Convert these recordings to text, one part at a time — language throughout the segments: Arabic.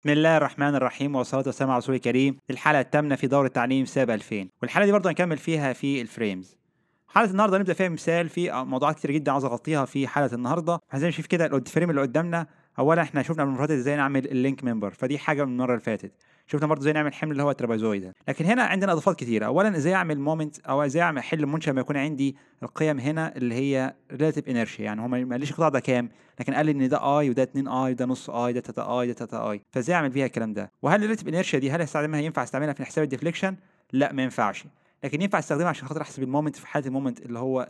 بسم الله الرحمن الرحيم والصلاة والسلام على رسول الكريم الحلقة الثامنة في دورة تعليم ساب 2000 والحلقة دي برضه هنكمل فيها في الفريمز حلقة النهاردة هنبدأ فيها مثال في موضوعات كتير جدا عاوز أغطيها في حلقة النهاردة زي ما كده الفريم اللي قدامنا أولا احنا شفنا من المرات ازاي نعمل اللينك ممبر فدي حاجة من المرة اللي فاتت شفنا برضه ازاي نعمل حمل اللي هو الترابيزويد لكن هنا عندنا اضافات كثيره اولا ازاي اعمل مومنت او ازاي اعمل حل منشا لما يكون عندي القيم هنا اللي هي ريلاتيف انرشي يعني هو ما قاليش القطاع ده كام لكن قال لي ان ده اي وده 2 اي وده نص اي ده 3 اي ده 3 اي فازاي اعمل فيها الكلام ده وهل الريلاتيف انرشي دي هل هستخدمها ينفع استعملها في حساب الديفليكشن لا ما ينفعش لكن ينفع استخدمها عشان خاطر احسب المومنت في حاله المومنت اللي هو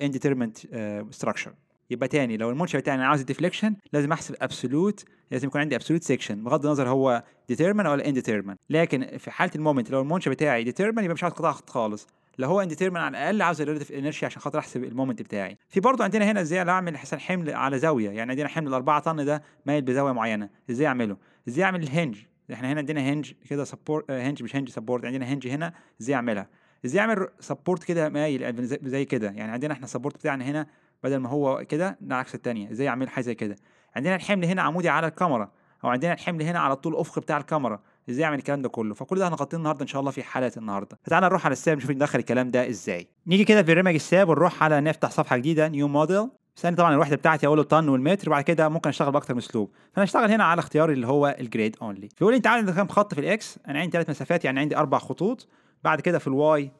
الانديترمنت آه، ستراكشر يبقى تاني لو المنشأ بتاعي انا عاوز ديفليكشن لازم احسب ابسولوت لازم يكون عندي ابسولوت سيكشن بغض النظر هو ديتيرمن ولا انديتيرمن لكن في حاله المومنت لو المنشأ بتاعي ديتيرمن يبقى مش عاوز قطع خط خالص لو هو انديتيرمن على الاقل عاوز الريلاتيف انرشي عشان خاطر احسب المومنت بتاعي في برضه عندنا هنا ازاي اعمل حسن حمل على زاويه يعني عندنا حمل الأربعة طن ده مايل بزاويه معينه ازاي اعمله ازاي اعمل الهنج احنا هنا عندنا هنج كده سبورت هنج آه، مش هنج سبورت عندنا هنج هنا ازاي اعملها ازاي اعمل سبورت كده مايل زي كده يعني عندنا احنا السبورت بتاعنا هنا بدل ما هو كده العكس الثانيه ازاي اعمل حاجه زي كده عندنا الحمل هنا عمودي على الكاميرا او عندنا الحمل هنا على طول الافق بتاع الكاميرا ازاي اعمل الكلام ده كله فكل ده هنغطيه النهارده ان شاء الله في حلقه النهارده فتعالى نروح على الساب نشوف ندخل الكلام ده ازاي نيجي كده في برنامج الساب ونروح على نفتح صفحه جديده نيو موديل ثاني طبعا الوحده بتاعتي اقول له طن والمتر وبعد كده ممكن اشتغل باكتر من اسلوب فانا اشتغل هنا على اختياري اللي هو الجريد اونلي فيقول لي انت عندك كام خط في الاكس انا عندي ثلاث مسافات يعني عندي اربع خطوط بعد كده في الواي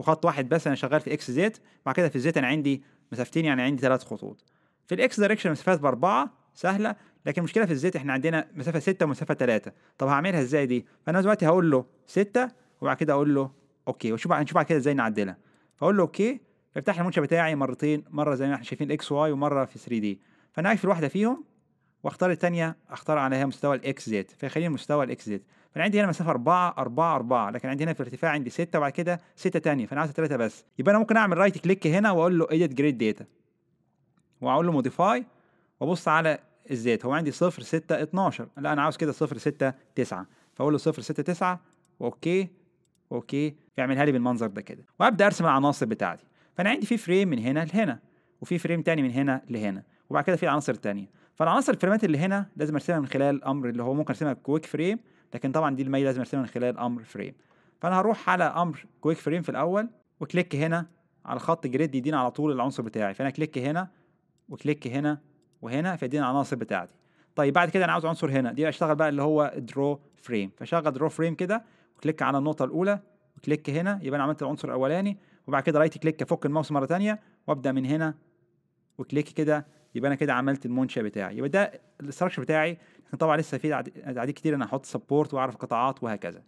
خط واحد بس انا شغال في اكس زيت بعد كده في الزيت انا عندي مسافتين يعني عندي ثلاث خطوط في الاكس دايركشن مسافات باربعه سهله لكن المشكله في الزيت احنا عندنا مسافه 6 ومسافه 3 طب هعملها ازاي دي فانا دلوقتي هقول له 6 وبعد كده اقول له اوكي واشوف نشوف بعد كده ازاي نعدلها فاقول له اوكي فيفتح المنشا بتاعي مرتين مره زي ما احنا شايفين اكس واي ومره في 3 دي فانا اقفل واحده فيهم واختار الثانيه اختار عليها مستوى الاكس زيت فيخليني مستوى الاكس زيت فانا عندي هنا مسافه 4 4 4 لكن عندي هنا في الارتفاع عندي 6 وبعد كده 6 ثانيه فانا عاوز 3 بس يبقى انا ممكن اعمل رايت كليك هنا واقول له ايديت جريد داتا واقول له موديفاي وابص على الزيت هو عندي 0 6 12 لا انا عاوز كده 0 6 9 فاقول له 0 6 9 اوكي اوكي يعملها لي بالمنظر ده كده وابدا ارسم العناصر بتاعتي فانا عندي في فريم من هنا لهنا وفي فريم تاني من هنا لهنا وبعد كده في عناصر تانية فالعناصر الفريمات اللي هنا لازم ارسمها من خلال الامر اللي هو ممكن ارسمها بكويك فريم لكن طبعا دي المايل لازم ارسمها من خلال امر فريم فانا هروح على امر كويك فريم في الاول وكليك هنا على خط جريد يدينا على طول العنصر بتاعي فانا كليك هنا وكليك هنا وهنا فيدينا العناصر بتاعتي طيب بعد كده انا عاوز عنصر هنا دي اشتغل بقى اللي هو درو فريم فشغل درو فريم كده وكليك على النقطه الاولى وكليك هنا يبقى انا عملت العنصر الاولاني وبعد كده رايت كليك افك الماوس مره ثانيه وابدا من هنا وكليك كده يبقى انا كده عملت المونشا بتاعي يبقى ده الاستراكشر بتاعي طبعا لسه في عادي كتير انا هحط سبورت واعرف قطاعات وهكذا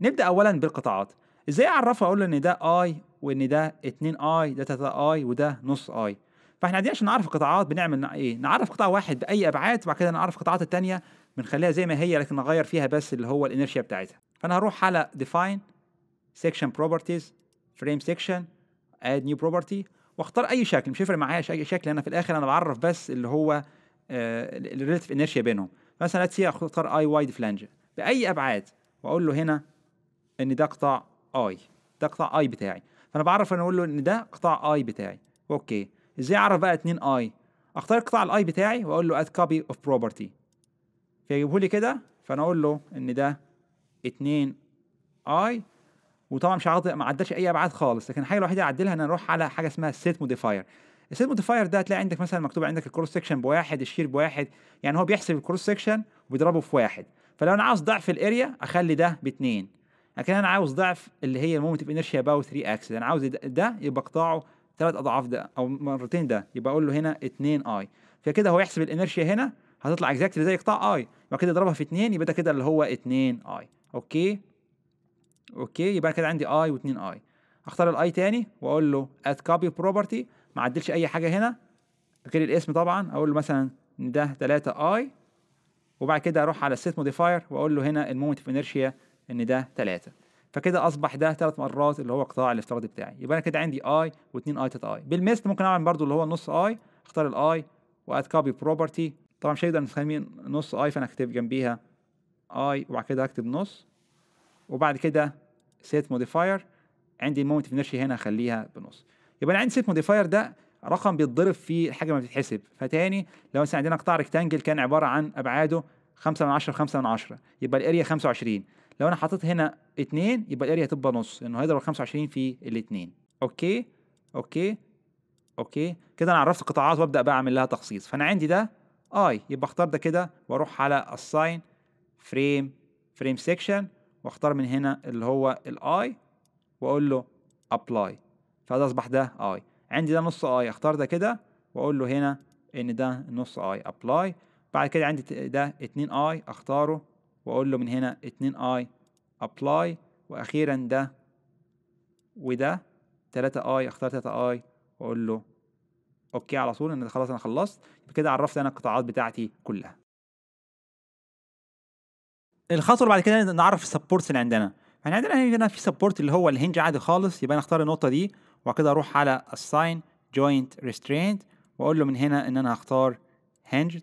نبدا اولا بالقطاعات ازاي اعرفه اقول ان ده اي وان ده 2 اي ده 3 اي وده نص اي فاحنا عادي عشان نعرف القطاعات بنعمل ايه نعرف قطاع واحد باي ابعاد وبعد كده نعرف القطاعات الثانيه بنخليها زي ما هي لكن نغير فيها بس اللي هو الانرشيا بتاعتها فانا هروح على ديفاين سيكشن بروبرتيز فريم سيكشن اد نيو بروبرتي واختار اي شكل مش هيفرق معايا اي شكل انا في الاخر انا بعرف بس اللي هو آه، الريليتيف انيرشيا بينهم مثلا سي اختار اي وايد فلانج باي ابعاد واقول له هنا ان ده قطاع اي ده قطاع اي بتاعي فانا بعرف انا اقول له ان ده قطاع اي بتاعي اوكي ازاي اعرف بقى 2 اي اختار القطاع الاي بتاعي واقول له اد كوبي اوف بروبرتي فيجيبه لي كده فانا اقول له ان ده 2 اي وطبعا مش عاطي ما عدلش اي ابعاد خالص لكن الحاجه الوحيده اللي اعدلها ان اروح على حاجه اسمها سيت موديفاير السيت موديفاير ده هتلاقي عندك مثلا مكتوب عندك الكروس سكشن بواحد الشير بواحد يعني هو بيحسب الكروس سكشن وبيضربه في واحد فلو انا عاوز ضعف الاريا اخلي ده باثنين لكن انا عاوز ضعف اللي هي المومنت اوف انرشيا باو 3 اكس انا عاوز ده يبقى اقطعه ثلاث اضعاف ده او مرتين ده يبقى اقول له هنا 2 اي فكده هو يحسب الانرشيا هنا هتطلع اكزاكتلي زي قطاع اي يبقى كده يضربها في 2 يبقى ده كده اللي هو 2 اي اوكي اوكي يبقى انا كده عندي اي و2 اي اختار الاي تاني واقول له اد كوبي بروبرتي ما عدلش اي حاجه هنا غير الاسم طبعا اقول له مثلا ده 3 اي وبعد كده اروح على السيت موديفاير واقول له هنا المومنت اوف انرشيا ان ده 3 فكده اصبح ده ثلاث مرات اللي هو القطاع الافتراضي بتاعي يبقى انا كده عندي اي و2 اي 3 اي بالمثل ممكن اعمل برضو اللي هو نص اي اختار الاي واد كوبي بروبرتي طبعا مش هيقدر نخليه نص اي فانا هكتب جنبيها اي وبعد كده هكتب نص وبعد كده سيت موديفاير عندي المومنت اوف inertia هنا اخليها بنص يبقى انا عندي سيت موديفاير ده رقم بيتضرب في حاجه ما بتتحسب فتاني لو مثلا عندنا قطاع ريكتانجل كان عباره عن ابعاده 5 من 10 5 من 10 يبقى الاريا 25 لو انا حطيت هنا 2 يبقى الاريا هتبقى نص انه هيضرب 25 في الاثنين اوكي اوكي اوكي كده انا عرفت القطاعات وابدا بقى اعمل لها تخصيص فانا عندي ده اي يبقى اختار ده كده واروح على الساين فريم فريم سيكشن واختار من هنا اللي هو الاي واقول له ابلاي فده اصبح ده اي عندي ده نص اي اختار ده كده واقول له هنا ان ده نص اي ابلاي بعد كده عندي ده 2 اي اختاره واقول له من هنا 2 اي ابلاي واخيرا ده وده 3 اي اختار 3 اي واقول له اوكي على طول ان خلاص انا خلصت بكده عرفت انا القطاعات بتاعتي كلها الخطوه اللي بعد كده نعرف السبورتس اللي عندنا احنا يعني عندنا هنا في سبورت اللي هو الهنج عادي خالص يبقى انا اختار النقطه دي وبعد كده اروح على assign جوينت ريسترينت واقول له من هنا ان انا هختار هنج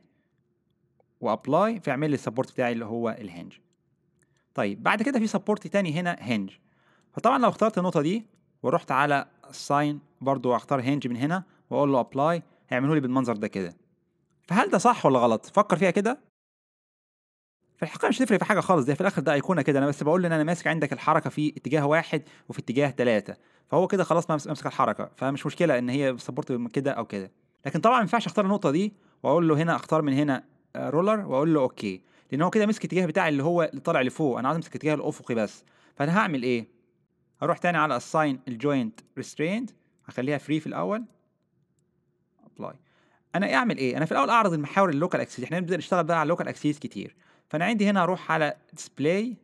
وابلاي فيعمل لي السبورت بتاعي اللي هو الهنج طيب بعد كده في سبورت تاني هنا هنج فطبعا لو اخترت النقطه دي ورحت على الساين برضو واختار هنج من هنا واقول له ابلاي هيعمله لي بالمنظر ده كده فهل ده صح ولا غلط فكر فيها كده في الحقيقه مش هتفرق في حاجه خالص ده في الاخر ده ايقونه كده انا بس بقول ان انا ماسك عندك الحركه في اتجاه واحد وفي اتجاه ثلاثه فهو كده خلاص ماسك الحركه فمش مشكله ان هي سبورت كده او كده لكن طبعا ما ينفعش اختار النقطه دي واقول له هنا اختار من هنا آه، رولر واقول له اوكي لان هو كده مسك الاتجاه بتاعي اللي هو اللي طالع لفوق انا عايز امسك الاتجاه الافقي بس فانا هعمل ايه هروح تاني على assign الجوينت restraint هخليها فري في الاول ابلاي انا إيه اعمل ايه انا في الاول اعرض المحاور اللوكال اكسيس احنا بنبدا نشتغل بقى على اللوكال اكسيس كتير فانا عندي هنا اروح على ديسبلاي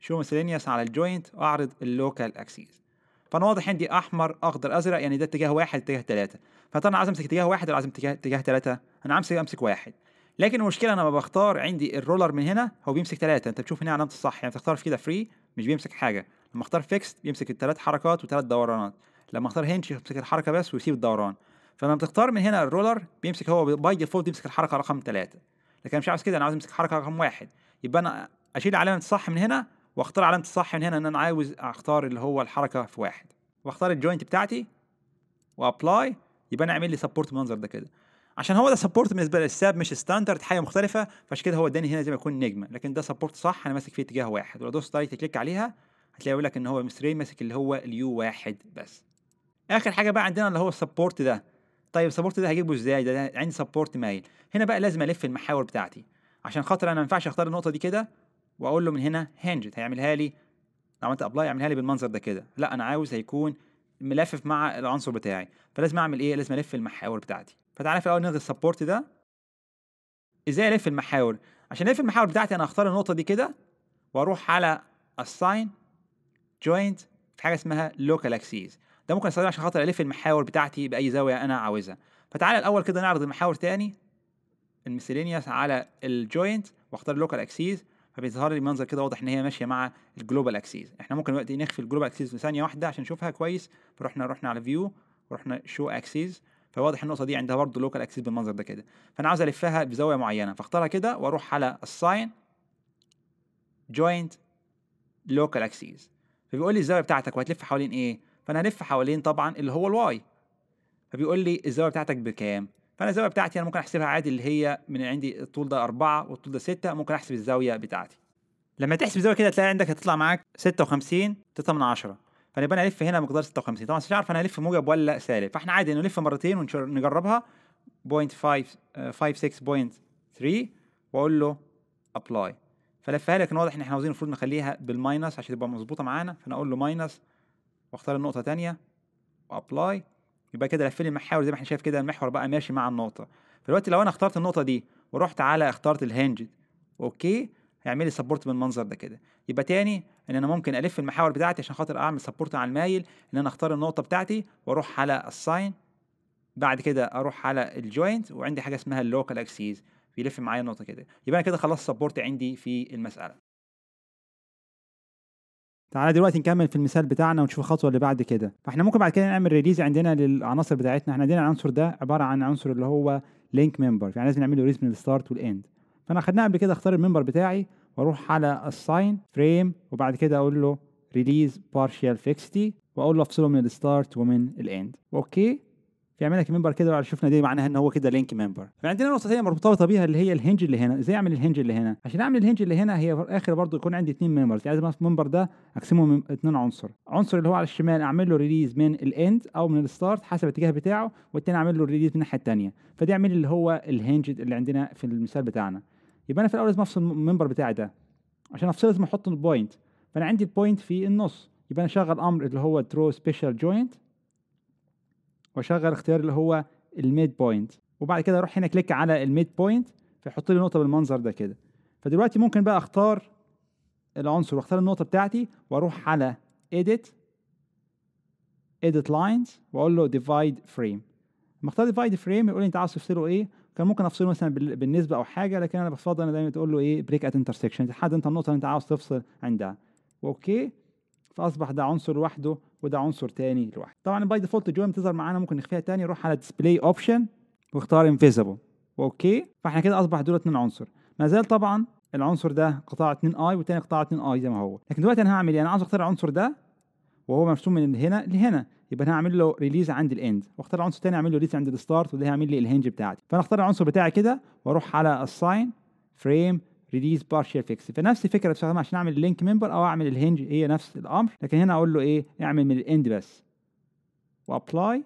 شو مسلينيوس على الجوينت واعرض اللوكال اكسيس فانا واضح عندي احمر اخضر ازرق يعني ده اتجاه واحد اتجاه ثلاثه فطبعا عايز امسك اتجاه واحد ولا عايز امسك اتجاه ثلاثه انا عايز امسك واحد لكن المشكله انا لما بختار عندي الرولر من هنا هو بيمسك ثلاثه انت بتشوف هنا علامه الصح يعني بتختار في كده فري مش بيمسك حاجه لما اختار فيكس بيمسك الثلاث حركات وثلاث دورانات لما اختار هنش يمسك الحركه بس ويسيب الدوران فلما بتختار من هنا الرولر بيمسك هو باي ديفولت بيمسك الحركه رقم ثلاثه لكن انا مش عاوز كده انا عاوز امسك حركه رقم واحد يبقى انا اشيل علامه الصح من هنا واختار علامه الصح من هنا ان انا عاوز اختار اللي هو الحركه في واحد واختار الجوينت بتاعتي وابلاي يبقى انا اعمل لي سبورت منظر ده كده عشان هو ده سبورت بالنسبه للساب مش ستاندرد حاجه مختلفه فعشان كده هو اداني هنا زي ما يكون نجمه لكن ده سبورت صح انا ماسك فيه اتجاه واحد ولو دوست رايت كليك عليها هتلاقي يقول لك ان هو مصري ماسك اللي هو اليو واحد بس اخر حاجه بقى عندنا اللي هو السبورت ده طيب سبورت ده هجيبه ازاي ده عندي سبورت مايل هنا بقى لازم الف المحاور بتاعتي عشان خاطر انا ما ينفعش اختار النقطه دي كده واقول له من هنا هنجت هيعملها لي لو عملت ابلاي يعملها لي بالمنظر ده كده لا انا عاوز هيكون ملفف مع العنصر بتاعي فلازم اعمل ايه لازم الف المحاور بتاعتي فتعالى في الاول نلغي السبورت ده ازاي الف المحاور عشان الف المحاور بتاعتي انا هختار النقطه دي كده واروح على assign joint في حاجه اسمها local axis ده ممكن استخدمه عشان خاطر الف المحاور بتاعتي باي زاويه انا عاوزها فتعالى الاول كده نعرض المحاور تاني الميسيلينيوس على الجوينت واختار لوكال اكسيز فبيظهر لي منظر كده واضح ان هي ماشيه مع الجلوبال اكسيز احنا ممكن دلوقتي نخفي الجلوبال اكسيز ثانيه واحده عشان نشوفها كويس فرحنا رحنا على فيو ورحنا شو اكسيز فواضح النقطه دي عندها برضه لوكال اكسيز بالمنظر ده كده فانا عاوز الفها بزاويه معينه فاختارها كده واروح على الساين جوينت لوكال اكسيز فبيقول لي الزاويه بتاعتك وهتلف حوالين ايه فانا هلف حوالين طبعا اللي هو الواي فبيقول لي الزاويه بتاعتك بكام فانا الزاويه بتاعتي انا ممكن احسبها عادي اللي هي من عندي الطول ده 4 والطول ده 6 ممكن احسب الزاويه بتاعتي لما تحسب الزاويه كده تلاقي عندك هتطلع معاك 56 3 من 10 فانا يبقى انا الف هنا مقدار 56 طبعا مش عارف انا الف موجب ولا سالب فاحنا عادي نلف مرتين ونجربها 0.56.3 آه، واقول له ابلاي فلفها لك واضح ان احنا عاوزين المفروض نخليها بالماينس عشان تبقى مظبوطه معانا فانا اقول له ماينس واختار النقطه تانية وابلاي يبقى كده لف لي المحاور زي ما احنا شايف كده المحور بقى ماشي مع النقطه دلوقتي لو انا اخترت النقطه دي ورحت على اخترت الهنج اوكي هيعمل لي سبورت بالمنظر ده كده يبقى تاني ان انا ممكن الف المحاور بتاعتي عشان خاطر اعمل سبورت على المايل ان انا اختار النقطه بتاعتي واروح على الساين بعد كده اروح على الجوينت وعندي حاجه اسمها اللوكال اكسيز بيلف معايا النقطه كده يبقى انا كده خلاص سبورت عندي في المساله تعالى دلوقتي نكمل في المثال بتاعنا ونشوف الخطوه اللي بعد كده فاحنا ممكن بعد كده نعمل ريليز عندنا للعناصر بتاعتنا احنا عندنا العنصر ده عباره عن عنصر اللي هو لينك ممبر يعني لازم نعمل له ريليز من الستارت والاند فانا خدناه قبل كده اختار الممبر بتاعي واروح على الساين فريم وبعد كده اقول له ريليز بارشال فيكستي واقول له افصله من الستارت ومن الاند اوكي لك كممبر كده على شفنا دي معناها ان هو كده لينك ممبر فعندنا نقطه ثانيه مرتبطه بيها اللي هي الهنج اللي هنا ازاي اعمل الهنج اللي هنا عشان اعمل الهنج اللي هنا هي في الاخر برضو يكون عندي اثنين ممبرز يعني الممبر ده اقسمه من اثنين عنصر عنصر اللي هو على الشمال اعمل له ريليز من الاند او من الستارت حسب الاتجاه بتاعه والثاني اعمل له ريليز من الناحيه الثانيه فده يعمل اللي هو الهنج اللي عندنا في المثال بتاعنا يبقى انا في الاول لازم افصل الممبر بتاعي ده عشان افصله لازم احط البوينت فانا عندي البوينت في النص يبقى انا شغل امر اللي هو ترو سبيشال جوينت واشغل اختيار اللي هو الميد بوينت وبعد كده اروح هنا كليك على الميد بوينت فيحط لي نقطه بالمنظر ده كده فدلوقتي ممكن بقى اختار العنصر واختار النقطه بتاعتي واروح على edit edit lines واقول له divide frame لما اختار divide frame يقول لي انت عاوز تفصله ايه كان ممكن افصله مثلا بالنسبه او حاجه لكن انا بفضل انا دايما تقول له ايه بريك ات انترسكشن تحدد انت النقطه اللي انت عاوز تفصل عندها اوكي فاصبح ده عنصر لوحده وده عنصر تاني لوحده طبعا باي ديفولت جوين بتظهر معانا ممكن نخفيها تاني نروح على ديسبلاي اوبشن واختار انفيزبل اوكي فاحنا كده اصبح دول اتنين عنصر ما زال طبعا العنصر ده قطاع 2 اي والتاني قطاع 2 اي زي ما هو لكن دلوقتي انا هعمل ايه انا عاوز اختار العنصر ده وهو مرسوم من هنا لهنا يبقى انا هعمل له ريليز عند الاند واختار عنصر تاني اعمل له ريليز عند الستارت وده هيعمل لي الهنج بتاعتي فانا اختار العنصر بتاعي كده واروح على الساين فريم ريليز بارشال فيكس فنفس الفكره بستخدمها عشان اعمل اللينك ممبر او اعمل الهنج هي نفس الامر لكن هنا اقول له ايه اعمل من الاند بس وابلاي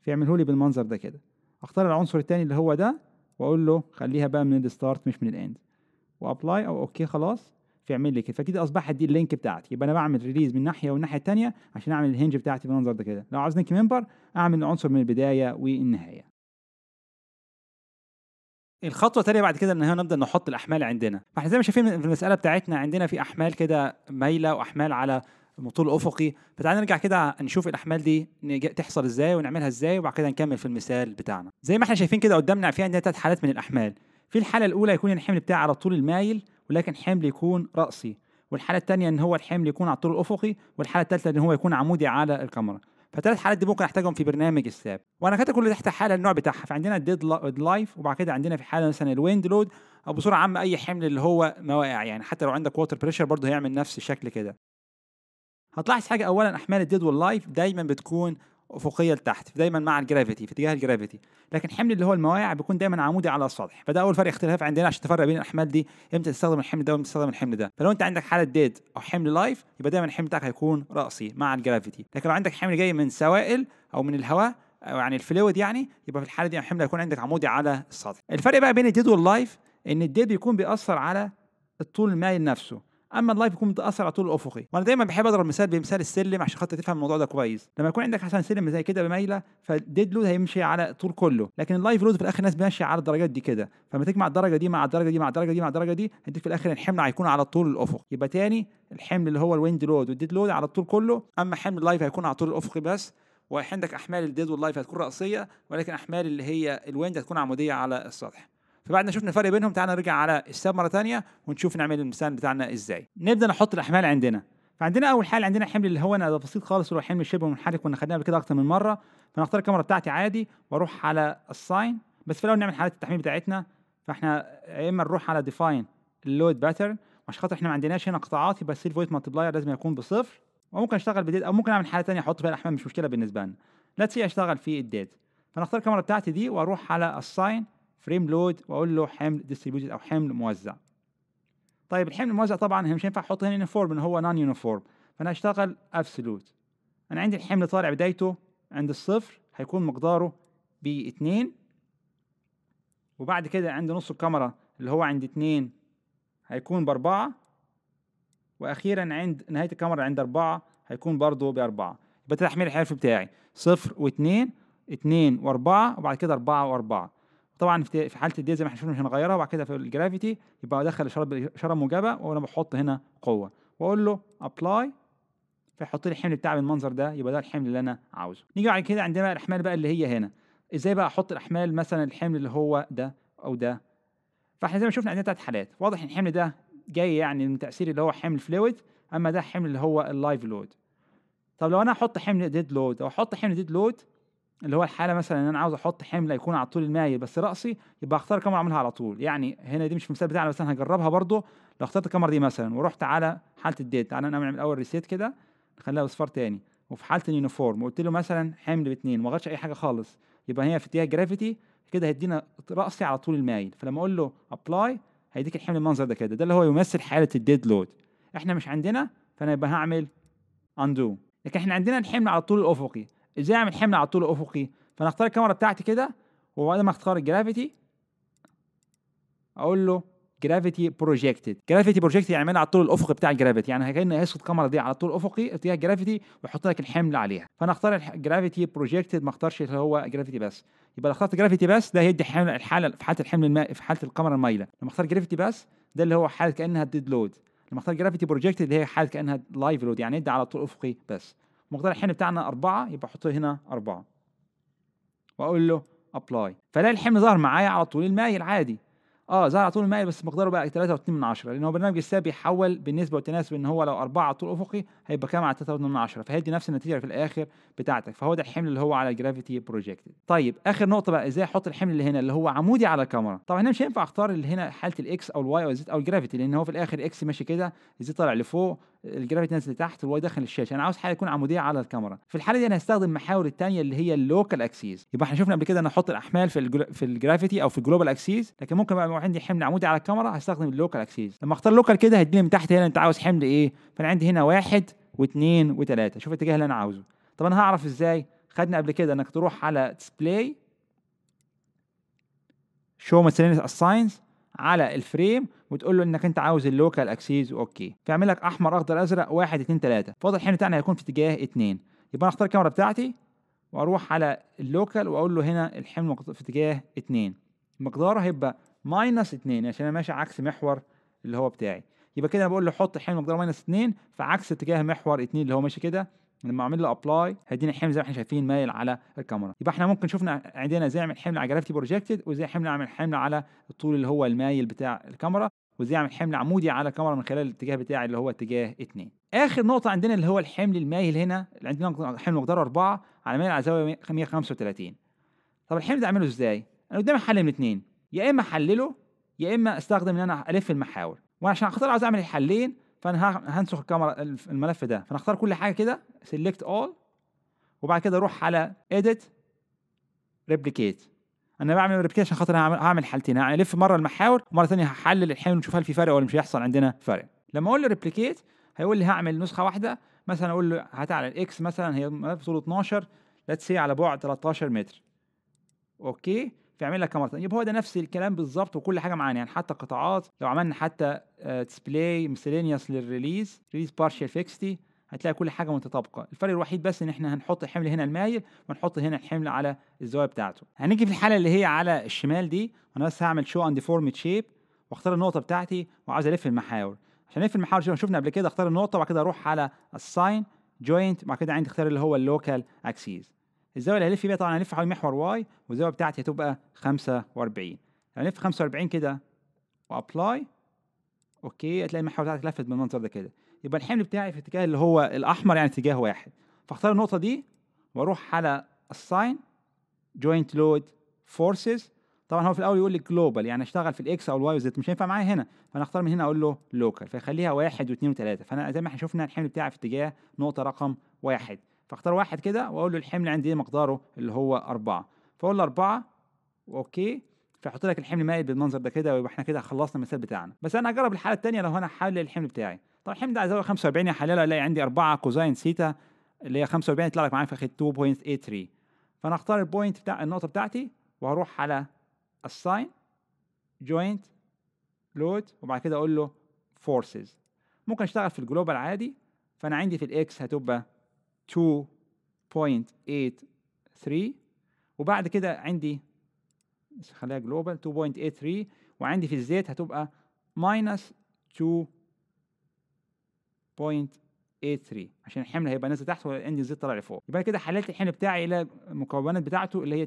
فيعمله لي بالمنظر ده كده اختار العنصر الثاني اللي هو ده واقول له خليها بقى من الستارت مش من الاند وابلاي او اوكي خلاص فيعمل لي كده فكده اصبحت دي اللينك بتاعتي يبقى انا بعمل ريليز من ناحيه والناحيه الثانيه عشان اعمل الهنج بتاعتي بالمنظر ده كده لو عاوز لينك ممبر اعمل العنصر من البدايه والنهايه الخطوه الثانيه بعد كده ان هو نبدا نحط الاحمال عندنا فاحنا زي ما شايفين في المساله بتاعتنا عندنا في احمال كده مايله واحمال على المطول الافقي فتعالى نرجع كده نشوف الاحمال دي تحصل ازاي ونعملها ازاي وبعد كده نكمل في المثال بتاعنا زي ما احنا شايفين كده قدامنا في عندنا ثلاث حالات من الاحمال في الحاله الاولى يكون الحمل بتاعي على الطول المايل ولكن حمل يكون راسي والحاله الثانيه ان هو الحمل يكون على الطول الافقي والحاله الثالثه ان هو يكون عمودي على الكاميرا فثلاث حالات دي ممكن احتاجهم في برنامج الساب وانا كاتب كل تحت حاله النوع بتاعها فعندنا الديد لايف وبعد كده عندنا في حاله مثلا الويند لود او بصوره عامه اي حمل اللي هو مواقع يعني حتى لو عندك ووتر بريشر برضه هيعمل نفس الشكل كده هتلاحظ حاجه اولا احمال الديد واللايف دايما بتكون افقيه لتحت دايما مع الجرافيتي في اتجاه الجرافيتي لكن حمل اللي هو المواقع بيكون دايما عمودي على السطح فده اول فرق اختلاف عندنا عشان تفرق بين الاحمال دي امتى تستخدم الحمل ده وامتى تستخدم الحمل ده فلو انت عندك حاله ديد او حمل لايف يبقى دايما الحمل بتاعك هيكون راسي مع الجرافيتي لكن لو عندك حمل جاي من سوائل او من الهواء او يعني الفلويد يعني يبقى في الحاله دي الحمل هيكون عندك عمودي على السطح الفرق بقى بين الديد واللايف ان الديد بيكون بيأثر على الطول المائل نفسه اما اللايف يكون متاثر على طول الافقي وانا دايما بحب اضرب مثال بمثال السلم عشان خاطر تفهم الموضوع ده كويس لما يكون عندك مثلا سلم زي كده بميله فالديد لود هيمشي على طول كله لكن اللايف لود في الاخر الناس ماشيه على الدرجات دي كده فلما تجمع الدرجه دي مع الدرجه دي مع الدرجه دي مع الدرجه دي هديك في الاخر الحمل هيكون على طول الافق يبقى تاني الحمل اللي هو الويند لود والديد لود على طول كله اما حمل اللايف هيكون على طول الافقي بس وعندك احمال الديد واللايف هتكون راسيه ولكن احمال اللي هي الويند هتكون عموديه على السطح فبعد ما شفنا الفرق بينهم تعالى نرجع على الساب مره ثانيه ونشوف نعمل المثال بتاعنا ازاي نبدا نحط الاحمال عندنا فعندنا اول حال عندنا حمل اللي هو انا ده بسيط خالص هو حمل شبه منحرك كنا خدناه قبل كده اكتر من مره فنختار الكاميرا بتاعتي عادي واروح على الساين بس في الاول نعمل حاله التحميل بتاعتنا فاحنا يا اما نروح على ديفاين اللود باترن عشان خاطر احنا ما عندناش هنا قطاعات يبقى السيل فويت مالتبلاير لازم يكون بصفر وممكن اشتغل بديد او ممكن اعمل حاله ثانيه احط فيها الاحمال مش مشكله بالنسبه لنا تسي اشتغل في الديد فنختار الكاميرا بتاعتي دي واروح على الساين فريم لود واقول له حمل ديستريبيوتد او حمل موزع طيب الحمل الموزع طبعا انا مش هينفع احط هنا يونيفورم لان هو نون يونيفورم فانا اشتغل ابسولوت انا عندي الحمل طالع بدايته عند الصفر هيكون مقداره ب 2 وبعد كده عند نص الكاميرا اللي هو عند 2 هيكون 4 واخيرا عند نهاية الكاميرا عند 4 هيكون برضه 4 يبقى تحميل الحرف بتاعي صفر 2 و وأربعة وبعد كده أربعة وأربعة طبعا في حاله الديل زي ما احنا شفنا مش هنغيرها وبعد كده في الجرافيتي يبقى ادخل اشاره اشاره موجبه وانا بحط هنا قوه واقول له ابلاي فيحط لي الحمل بتاعي بالمنظر ده يبقى ده الحمل اللي انا عاوزه نيجي بعد كده عندنا الاحمال بقى اللي هي هنا ازاي بقى احط الاحمال مثلا الحمل اللي هو ده او ده فاحنا زي ما شفنا عندنا ثلاث حالات واضح ان الحمل ده جاي يعني من تاثير اللي هو حمل فلويد اما ده حمل اللي هو اللايف لود طب لو انا احط حمل ديد لود او احط حمل ديد لود اللي هو الحاله مثلا ان انا عاوز احط حمل يكون على طول المايل بس راسي يبقى اختار كاميرا اعملها على طول يعني هنا دي مش مثال بتاعنا بس انا هجربها برضو لو اخترت الكاميرا دي مثلا ورحت على حاله الديت تعالى نعمل اول ريسيت كده نخليها اصفار تاني وفي حاله اليونيفورم وقلت له مثلا حمل باثنين ما اي حاجه خالص يبقى هي في اتجاه جرافيتي كده هيدينا راسي على طول المايل فلما اقول له ابلاي هيديك الحمل المنظر ده كده ده اللي هو يمثل حاله الديد لود احنا مش عندنا فانا يبقى هعمل اندو لكن احنا عندنا الحمل على طول الافقي ازاي اعمل حمل على الطول الافقي فانا اختار الكاميرا بتاعتي كده وبعد ما اختار الجرافيتي اقول له جرافيتي بروجيكتد جرافيتي بروجيكت يعني على الطول الافقي بتاع الجرافيتي يعني كان هيسقط الكاميرا دي على الطول الافقي اتجاه جرافيتي ويحط لك الحمل عليها فانا اختار الجرافيتي بروجيكتد ما اختارش اللي هو جرافيتي بس يبقى لو اخترت جرافيتي بس ده هيدي حمل الحاله في حاله الحمل المائي في حاله الكاميرا المايله لما اختار جرافيتي بس ده اللي هو حاله كانها ديد لود لما اختار جرافيتي بروجيكتد اللي هي حاله كانها لايف لود يعني يدي على الطول الافقي بس مقدار الحمل بتاعنا أربعة يبقى احط هنا أربعة واقول له ابلاي فلاقي الحمل ظهر معايا على طول المايل عادي اه ظهر على طول المايل بس مقداره بقى 3.2 من عشرة لان هو برنامج الساب بيحول بالنسبه والتناسب ان هو لو أربعة على طول افقي هيبقى كام على 3.2 من عشرة فهيدي نفس النتيجه في الاخر بتاعتك فهو ده الحمل اللي هو على الجرافيتي بروجكتد طيب اخر نقطه بقى ازاي احط الحمل اللي هنا اللي هو عمودي على الكاميرا طبعا هنا مش هينفع اختار اللي هنا حاله الاكس او الواي او الزد او الجرافيتي لان هو في الاخر الاكس ماشي كده الزد طالع لفوق الجرافيتي نازل لتحت والواي داخل الشاشه انا يعني عاوز حاجه تكون عموديه على الكاميرا في الحاله دي انا هستخدم محاور الثانيه اللي هي اللوكال اكسيس يبقى احنا شفنا قبل كده انا احط الاحمال في الجل... في الجرافيتي او في الجلوبال اكسيس لكن ممكن بقى عندي حمل عمودي على الكاميرا هستخدم اللوكال اكسيس لما اختار لوكال كده هيديني من تحت هنا انت عاوز حمل ايه فانا عندي هنا واحد واثنين وثلاثه شوف الاتجاه اللي انا عاوزه طب انا هعرف ازاي خدنا قبل كده انك تروح على ديسبلاي شو مثلا الساينز على الفريم وتقول له انك انت عاوز اللوكال اكسيز اوكي فيعمل لك احمر اخضر ازرق 1 2 3 فوضع الحين بتاعنا هيكون في اتجاه 2 يبقى انا اختار الكاميرا بتاعتي واروح على اللوكال واقول له هنا الحمل في اتجاه 2 مقداره هيبقى ماينس 2 عشان انا ماشي عكس محور اللي هو بتاعي يبقى كده انا بقول له حط الحمل مقداره ماينس 2 فعكس اتجاه محور 2 اللي هو ماشي كده لما اعمل له ابلاي هيديني حمل زي ما احنا شايفين مايل على الكاميرا يبقى احنا ممكن شفنا عندنا ازاي اعمل حمل على جرافيتي بروجكتد وازاي حمل اعمل حمل على الطول اللي هو المايل بتاع الكاميرا وازاي اعمل حمل عمودي على الكاميرا من خلال الاتجاه بتاعي اللي هو اتجاه 2 اخر نقطه عندنا اللي هو الحمل المايل هنا اللي عندنا حمل مقداره 4 على مايل على زاويه 135 طب الحمل ده اعمله ازاي انا قدامي حل من اثنين يا اما احلله يا اما استخدم ان انا الف المحاور وانا عشان خاطر عاوز اعمل الحلين فانا هنسخ الكاميرا الملف ده فانا كل حاجه كده سيلكت اول وبعد كده اروح على اديت ريبليكيت انا بعمل ريبليكيت عشان خاطر هعمل حالتين هلف يعني مره المحاور ومره ثانيه هحلل الحمل ونشوف هل في فرق ولا مش هيحصل عندنا فرق لما اقول له ريبليكيت هيقول لي هعمل نسخه واحده مثلا اقول له هات على الاكس مثلا هي ملف طوله 12 لاتس سي على بعد 13 متر اوكي فيعمل لك كاميرا ثانيه يبقى هو ده نفس الكلام بالظبط وكل حاجه معانا يعني حتى قطاعات لو عملنا حتى ديسبلاي مسيلينيوس للريليز ريليز بارشال فيكستي هتلاقي كل حاجه متطابقه الفرق الوحيد بس ان احنا هنحط الحمل هنا المايل ونحط هنا الحمل على الزاويه بتاعته هنيجي في الحاله اللي هي على الشمال دي انا بس هعمل شو اند فورمت شيب واختار النقطه بتاعتي وعاوز الف المحاور عشان الف المحاور شوف شفنا قبل كده اختار النقطه وبعد كده اروح على الساين جوينت بعد كده عندي اختار اللي هو اللوكال اكسيز الزاويه اللي هلف بيها طبعا هلف حوالي محور واي والزاويه بتاعتي هتبقى 45 هلف 45 كده وابلاي اوكي هتلاقي المحور بتاعتك لفت بالمنظر ده كده يبقى الحمل بتاعي في اتجاه اللي هو الاحمر يعني اتجاه واحد فاختار النقطه دي واروح على الساين جوينت لود فورسز طبعا هو في الاول يقول لي جلوبال يعني اشتغل في الاكس او الواي وزد مش هينفع معايا هنا فانا اختار من هنا اقول له لوكال فيخليها واحد واثنين وثلاثه فانا زي ما احنا شفنا الحمل بتاعي في اتجاه نقطه رقم واحد فاختار واحد كده واقول له الحمل عندي ايه مقداره اللي هو أربعة فاقول له أربعة اوكي فيحط لك الحمل مائل بالمنظر ده كده ويبقى احنا كده خلصنا المثال بتاعنا بس انا هجرب الحاله الثانيه لو انا حلل الحمل بتاعي طب الحمل ده عايز 45 يا حلال الاقي عندي 4 كوزين سيتا اللي هي 45 يطلع لك معايا في 2.83 فانا اختار البوينت بتاع النقطه بتاعتي وهروح على الساين جوينت لود وبعد كده اقول له فورسز ممكن اشتغل في الجلوبال عادي فانا عندي في الاكس هتبقى 2.83 وبعد كده عندي خليها جلوبال 2.83 وعندي في الزيت هتبقى ماينس 2.83 عشان الحمل هيبقى نازل تحت وعندي الزيت طالع لفوق يبقى كده حللت الحمل بتاعي الى المكونات بتاعته اللي هي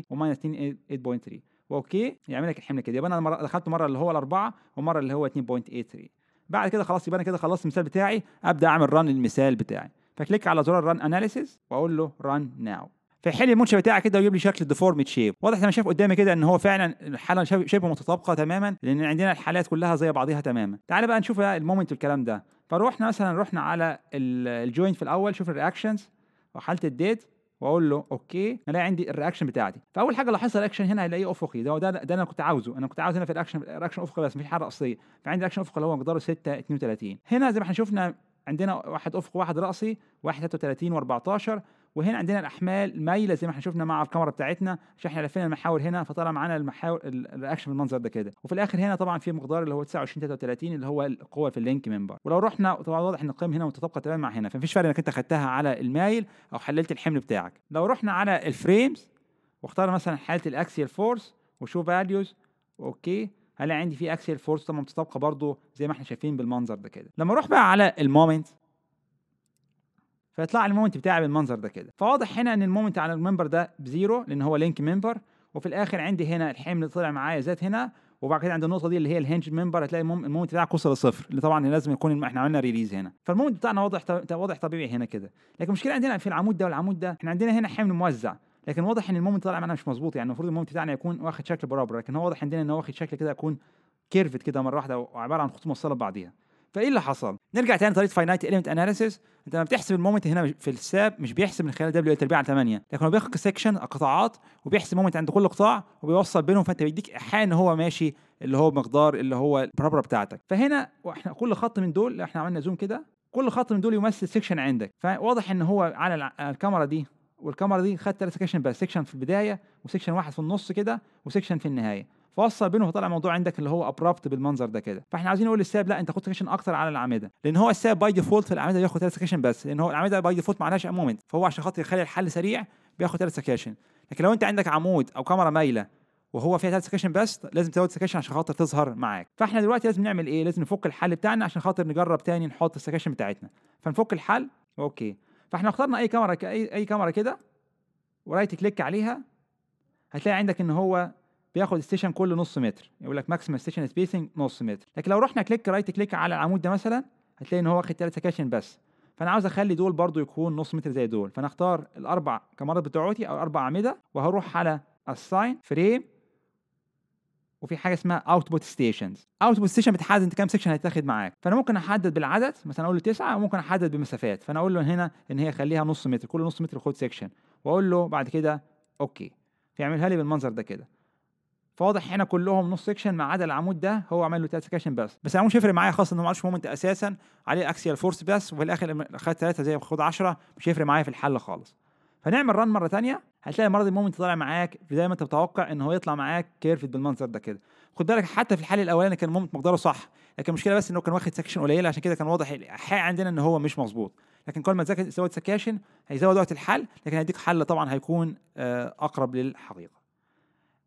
2.83 وماينس 2.8.3 واوكي يعمل لك الحمل كده يبقى انا دخلت مره اللي هو الاربعه ومره اللي هو 2.83 بعد كده خلاص يبقى انا كده خلصت المثال بتاعي ابدا اعمل ران للمثال بتاعي فكليك على زرار ران اناليسيز واقول له ران ناو فيحل المنشا بتاعك كده ويجيب لي شكل ديفورمد شيب واضح لما شايف قدامي كده ان هو فعلا الحاله شبه متطابقه تماما لان عندنا الحالات كلها زي بعضها تماما تعال بقى نشوف بقى المومنت والكلام ده فروحنا مثلا رحنا على الجوينت في الاول شوف الرياكشنز وحاله الديت واقول له اوكي الاقي عندي الرياكشن بتاعتي فاول حاجه لاحظها الرياكشن هنا هيلاقيه افقي ده ده, ده انا كنت عاوزه انا كنت عاوز هنا في الاكشن رياكشن افقي بس مفيش حاجه اصليه فعندي اكشن افقي اللي هو مقداره 6 32 هنا زي ما احنا شفنا عندنا واحد افق واحد راسي 33 و14 وهنا عندنا الاحمال مايله زي ما احنا شفنا مع الكاميرا بتاعتنا عشان احنا لفينا المحاور هنا فطلع معانا المحاور الاكشن بالمنظر ده كده وفي الاخر هنا طبعا في مقدار اللي هو 29 33 اللي هو القوه في اللينك ممبر ولو رحنا طبعا واضح ان القيم هنا متطابقه تماما مع هنا فمفيش فرق انك انت خدتها على المايل او حللت الحمل بتاعك لو رحنا على الفريمز واختار مثلا حاله الاكسيال فورس وشو فاليوز اوكي هل عندي فيه اكسل فورس طبعا متطابقه برضو زي ما احنا شايفين بالمنظر ده كده لما اروح بقى على المومنت فيطلع المومنت بتاعي بالمنظر ده كده فواضح هنا ان المومنت على الممبر ده بزيرو لان هو لينك ممبر وفي الاخر عندي هنا الحمل طلع معايا زاد هنا وبعد كده عند النقطه دي اللي هي الهنج ممبر هتلاقي المومنت بتاعك وصل لصفر اللي طبعا لازم يكون احنا عملنا ريليز هنا فالمومنت بتاعنا واضح واضح طبيعي هنا كده لكن المشكله عندنا في العمود ده والعمود ده احنا عندنا هنا حمل موزع لكن واضح ان المومنت طالع معانا مش مظبوط يعني المفروض المومنت بتاعنا يكون واخد شكل برابر لكن هو واضح عندنا ان هو واخد شكل كده يكون كيرفت كده مره واحده وعباره عن خطوط موصله ببعضيها فايه اللي حصل؟ نرجع تاني لطريقه فاينايت اليمنت اناليسيس انت لما بتحسب المومنت هنا في الساب مش بيحسب من خلال دبليو تربيع على 8 لكن هو بياخد سكشن قطاعات وبيحسب مومنت عند كل قطاع وبيوصل بينهم فانت بيديك ايحاء ان هو ماشي اللي هو مقدار اللي هو البرابره بتاعتك فهنا واحنا كل خط من دول احنا عملنا زوم كده كل خط من دول يمثل سكشن عندك فواضح ان هو على الكاميرا دي والكاميرا دي خدت ثلاث سكشن بس سكشن في البدايه وسكشن واحد في النص كده وسكشن في النهايه فوصل بينهم وطلع الموضوع عندك اللي هو ابرابت بالمنظر ده كده فاحنا عايزين نقول للساب لا انت خد سكشن اكتر على الاعمده لان هو الساب باي ديفولت الاعمده بياخد ثلاث سكشن بس لان هو الاعمده باي ديفولت ما عندهاش مومنت فهو عشان خاطر يخلي الحل سريع بياخد ثلاث سكشن لكن لو انت عندك عمود او كاميرا مايله وهو فيها ثلاث سكشن بس لازم تزود سكشن عشان خاطر تظهر معاك فاحنا دلوقتي لازم نعمل ايه لازم نفك الحل بتاعنا عشان خاطر نجرب تاني نحط السكشن بتاعتنا فنفك الحل اوكي فاحنا اخترنا اي كاميرا اي كاميرا كده ورايت كليك عليها هتلاقي عندك ان هو بياخد ستيشن كل نص متر يقول لك ماكسيم ستيشن سبيسنج نص متر لكن لو رحنا كليك رايت كليك على العمود ده مثلا هتلاقي ان هو واخد ثلاث سكاشن بس فانا عاوز اخلي دول برضو يكون نص متر زي دول فانا اختار الاربع كاميرات بتوعتي او الاربع اعمده وهروح على الساين فريم وفي حاجه اسمها اوتبوت ستيشنز اوتبوت ستيشن بتحدد انت كام سكشن هيتاخد معاك فانا ممكن احدد بالعدد مثلا اقول له تسعه وممكن احدد بمسافات فانا اقول له هنا ان هي خليها نص متر كل نص متر خد سكشن واقول له بعد كده اوكي فيعملها لي بالمنظر ده كده فواضح هنا كلهم نص سكشن ما عدا العمود ده هو عمل له ثلاث سكشن بس بس العمود مش هيفرق معايا خالص انه ما عادش مومنت اساسا عليه اكسيال فورس بس وفي الاخر اخدت ثلاثه زي ما باخد 10 مش هيفرق معايا في الحل خالص فنعمل ران مره ثانيه هتلاقي المره دي المومنت طالع معاك زي ما انت متوقع ان هو يطلع معاك كيرفد بالمنظر ده كده خد بالك حتى في الحل الاولاني كان المومنت مقداره صح لكن المشكله بس انه كان واخد سكشن قليله عشان كده كان واضح الحق عندنا ان هو مش مظبوط لكن كل ما تزود سكاشن هيزود وقت الحل لكن هيديك حل طبعا هيكون آه، اقرب للحقيقه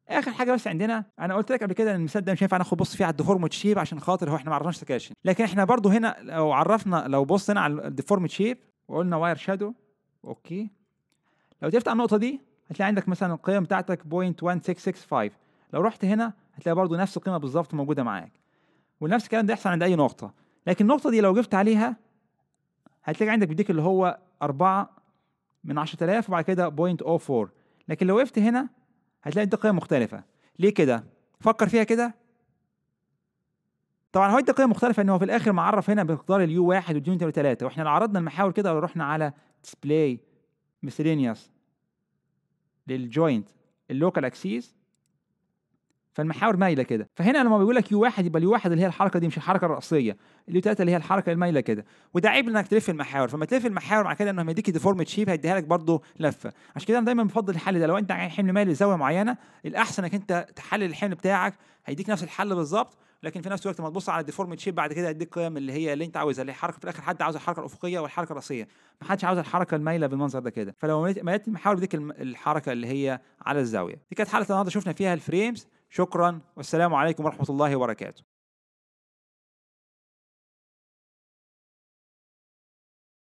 اخر حاجه بس عندنا انا قلت لك قبل كده ان المثال ده مش هينفع ناخد بص فيه على الديفورمد شيب عشان خاطر هو احنا ما عرفناش سكاشن لكن احنا برضو هنا لو عرفنا لو بصينا على الديفورمد شيب وقلنا واير شادو اوكي لو تفتح النقطه دي هتلاقي عندك مثلا القيم بتاعتك 0.1665 لو رحت هنا هتلاقي برضو نفس القيمه بالظبط موجوده معاك ونفس الكلام ده يحصل عند اي نقطه لكن النقطه دي لو جبت عليها هتلاقي عندك بيديك اللي هو 4 من 10000 وبعد كده 0.04 لكن لو وقفت هنا هتلاقي دي قيم مختلفه ليه كده فكر فيها كده طبعا هو ادى قيم مختلفه ان هو في الاخر معرف هنا بمقدار اليو 1 واليو 2 3 واحنا لو عرضنا المحاور كده لو رحنا على ديسبلاي miscellaneous للجوينت اللوكال اكسيس فالمحاور مايله كده فهنا لما بيقول لك يو واحد يبقى اليو واحد اللي هي الحركه دي مش الحركه الرئيسيه اليو ثلاثه اللي هي الحركه المايله كده وده عيب انك تلف المحاور فما تلف المحاور مع كده انه لما ديفورم شيب هيديها لك برضه لفه عشان كده انا دايما بفضل الحل ده لو انت حمل مايل لزاويه معينه الاحسن انك انت تحلل الحمل بتاعك هيديك نفس الحل بالظبط لكن في نفس الوقت لما تبص على الديفورمد شيب بعد كده هيديك قيم اللي هي اللي انت عاوزها اللي حركه في الاخر حد عاوز الحركه الافقيه والحركه الراسيه ما حدش عاوز الحركه المايله بالمنظر ده كده فلو ما محاور ديك الحركه اللي هي على الزاويه دي كانت حلقه النهارده شفنا فيها الفريمز شكرا والسلام عليكم ورحمه الله وبركاته